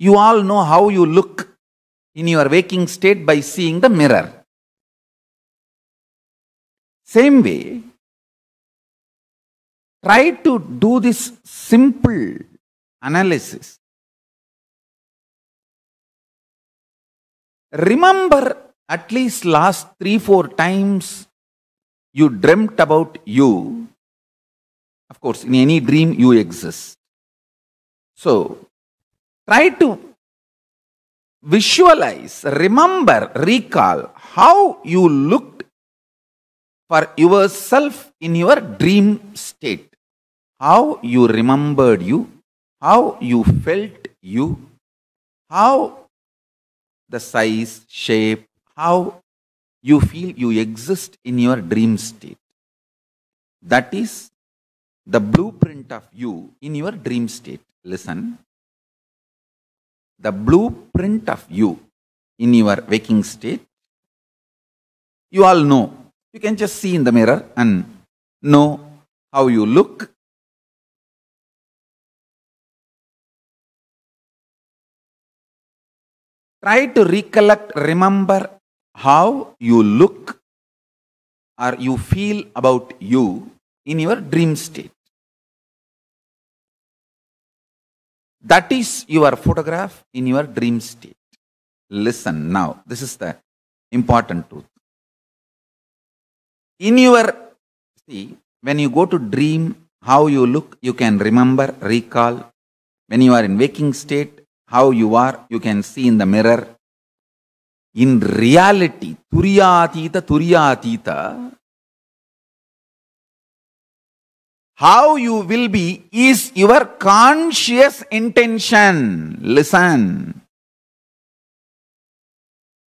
You all know how you look in your waking state by seeing the mirror. Same way, try to do this simple analysis. Remember at least last three, four times you dreamt about you. Of course, in any dream you exist. So, Try to visualize, remember, recall how you looked for yourself in your dream state. How you remembered you, how you felt you, how the size, shape, how you feel you exist in your dream state. That is the blueprint of you in your dream state. Listen, the blueprint of you in your waking state, you all know. You can just see in the mirror and know how you look. Try to recollect, remember how you look or you feel about you in your dream state. That is your photograph in your dream state. Listen now, this is the important truth. In your, see, when you go to dream, how you look, you can remember, recall. When you are in waking state, how you are, you can see in the mirror. In reality, Turiyatita, Turiyatita, How you will be is your conscious intention. Listen.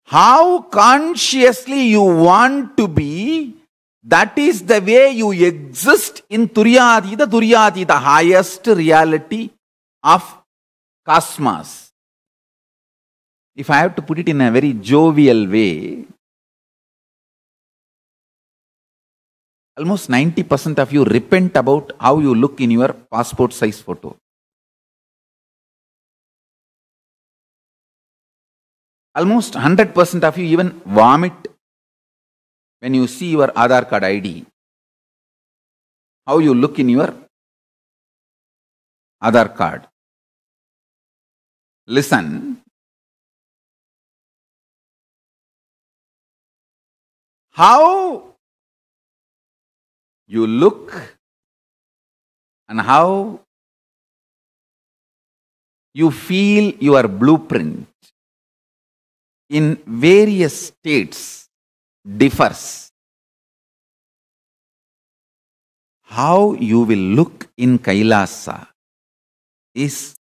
How consciously you want to be, that is the way you exist in The Duryadita, the highest reality of cosmos. If I have to put it in a very jovial way, Almost 90% of you repent about how you look in your passport size photo. Almost 100% of you even vomit when you see your Aadhaar card ID. How you look in your Aadhaar card. Listen, how you look and how you feel your blueprint in various states differs. How you will look in Kailasa is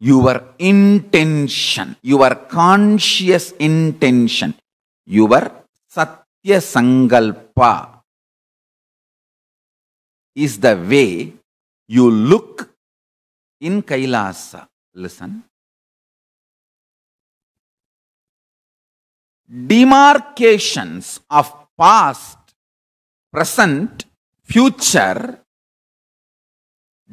your intention, your conscious intention, your satya Sangalpa is the way you look in Kailasa. Listen. Demarcations of past, present, future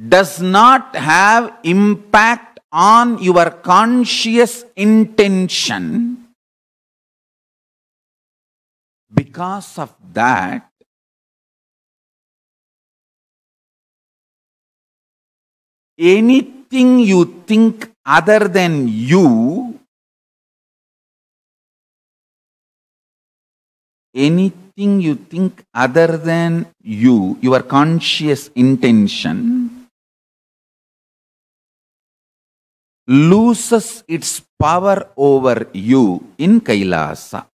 does not have impact on your conscious intention because of that anything you think other than you, anything you think other than you, your conscious intention loses its power over you in Kailasa.